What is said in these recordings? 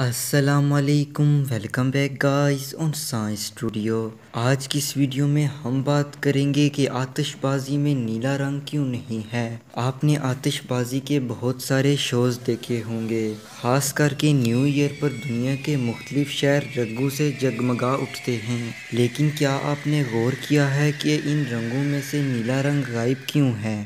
असलकम welcome back guys on science studio आज की इस वीडियो में हम बात करेंगे कि आतिशबाजी में नीला रंग क्यों नहीं है आपने आतिशबाजी के बहुत सारे शोज देखे होंगे खास करके न्यू ईयर पर दुनिया के मुख्तलिफ शहर रंगों से जगमगा उठते हैं लेकिन क्या आपने गौर किया है कि इन रंगों में से नीला रंग गायब क्यों है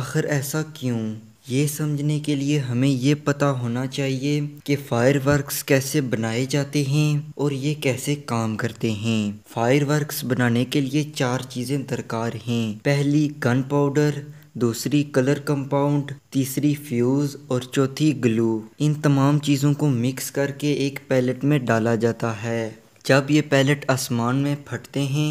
आखिर ऐसा क्यों ये समझने के लिए हमें ये पता होना चाहिए कि फायरवर्क्स कैसे बनाए जाते हैं और ये कैसे काम करते हैं फायरवर्क्स बनाने के लिए चार चीज़ें दरकार हैं पहली गन पाउडर दूसरी कलर कंपाउंड तीसरी फ्यूज़ और चौथी ग्लू इन तमाम चीज़ों को मिक्स करके एक पैलेट में डाला जाता है जब ये पैलेट आसमान में फटते हैं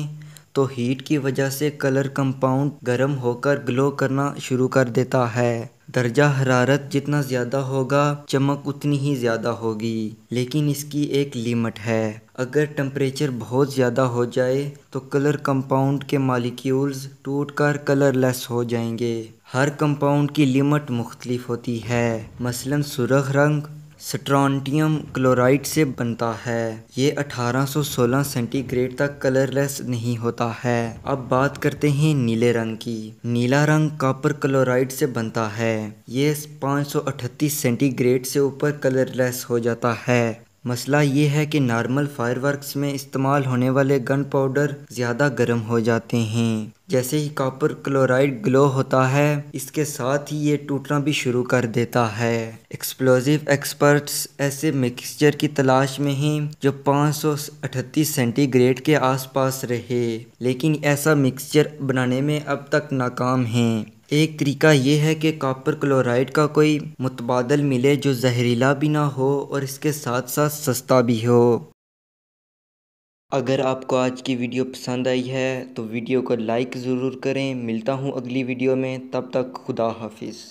तो हीट की वजह से कलर कंपाउंड गर्म होकर ग्लो करना शुरू कर देता है दर्जा हरारत जितना ज़्यादा होगा चमक उतनी ही ज़्यादा होगी लेकिन इसकी एक लिमिट है अगर टम्परेचर बहुत ज़्यादा हो जाए तो कलर कंपाउंड के मालिक्यूल्स टूटकर कलरलेस हो जाएंगे हर कंपाउंड की लिमिट मुख्तलिफ होती है मसलन सुरख रंग स्ट्रॉन्टियम क्लोराइड से बनता है ये 1816 सेंटीग्रेड तक कलरलेस नहीं होता है अब बात करते हैं नीले रंग की नीला रंग कॉपर क्लोराइड से बनता है ये 538 सेंटीग्रेड से ऊपर कलरलेस हो जाता है मसला ये है कि नॉर्मल फायरवर्क्स में इस्तेमाल होने वाले गन पाउडर ज़्यादा गर्म हो जाते हैं जैसे ही कॉपर क्लोराइड ग्लो होता है इसके साथ ही ये टूटना भी शुरू कर देता है एक्सप्लोजिव एक्सपर्ट्स ऐसे मिक्सचर की तलाश में हैं जो 538 सेंटीग्रेड के आसपास रहे लेकिन ऐसा मिक्सचर बनाने में अब तक नाकाम हैं एक तरीका ये है कि कापर क्लोराइड का कोई मुतबादल मिले जो जहरीला भी ना हो और इसके साथ साथ सस्ता भी हो अगर आपको आज की वीडियो पसंद आई है तो वीडियो को लाइक ज़रूर करें मिलता हूँ अगली वीडियो में तब तक खुदा हाफिज़